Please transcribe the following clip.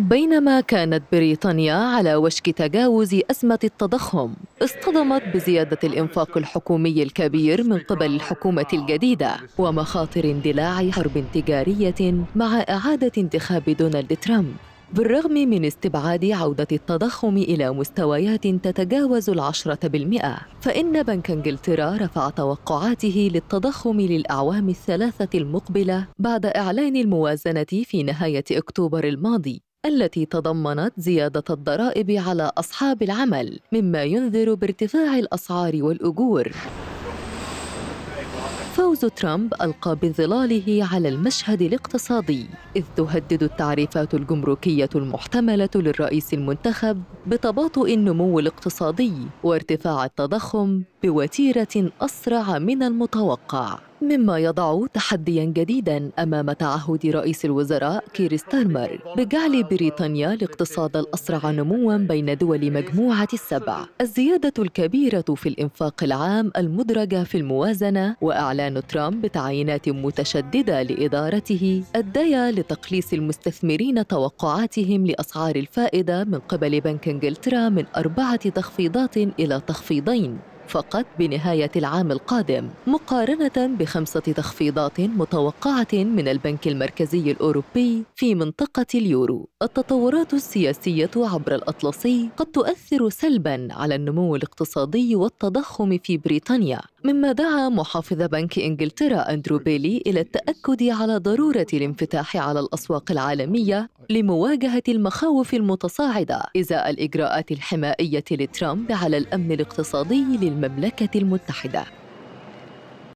بينما كانت بريطانيا على وشك تجاوز أزمة التضخم اصطدمت بزيادة الإنفاق الحكومي الكبير من قبل الحكومة الجديدة ومخاطر اندلاع حرب تجارية مع إعادة انتخاب دونالد ترامب بالرغم من استبعاد عودة التضخم إلى مستويات تتجاوز العشرة بالمئة فإن بنك انجلترا رفع توقعاته للتضخم للأعوام الثلاثة المقبلة بعد إعلان الموازنة في نهاية أكتوبر الماضي التي تضمنت زيادة الضرائب على أصحاب العمل مما ينذر بارتفاع الأسعار والأجور فوز ترامب ألقى بظلاله على المشهد الاقتصادي إذ تهدد التعريفات الجمركية المحتملة للرئيس المنتخب بتباطؤ النمو الاقتصادي وارتفاع التضخم بوتيرة أسرع من المتوقع مما يضع تحديا جديدا أمام تعهد رئيس الوزراء كير ستارمر بجعل بريطانيا الاقتصاد الأسرع نموا بين دول مجموعة السبع الزيادة الكبيرة في الإنفاق العام المدرجة في الموازنة وإعلان ترامب تعيينات متشددة لإدارته أديا لتقليص المستثمرين توقعاتهم لأسعار الفائدة من قبل بنك انجلترا من أربعة تخفيضات إلى تخفيضين فقط بنهاية العام القادم مقارنة بخمسة تخفيضات متوقعة من البنك المركزي الأوروبي في منطقة اليورو التطورات السياسية عبر الأطلسي قد تؤثر سلباً على النمو الاقتصادي والتضخم في بريطانيا مما دعا محافظ بنك إنجلترا أندرو بيلي إلى التأكد على ضرورة الانفتاح على الأسواق العالمية لمواجهة المخاوف المتصاعدة إزاء الإجراءات الحمائية لترامب على الأمن الاقتصادي للمملكة المتحدة